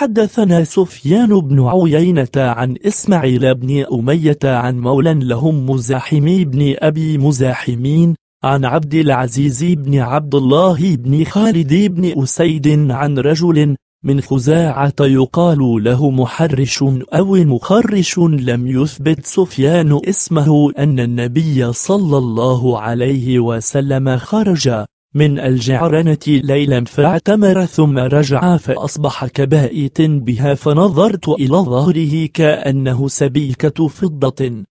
حدثنا سفيان بن عيينة عن إسماعيل بن أمية عن مولى لهم مزاحمي بن أبي مزاحمين عن عبد العزيز بن عبد الله بن خالد بن أسيد عن رجل من خزاعة يقال له محرش أو مخرش لم يثبت سفيان اسمه أن النبي صلى الله عليه وسلم خرج من الجعرنة ليلا فاعتمر ثم رجع فأصبح كبائت بها فنظرت إلى ظهره كأنه سبيكة فضة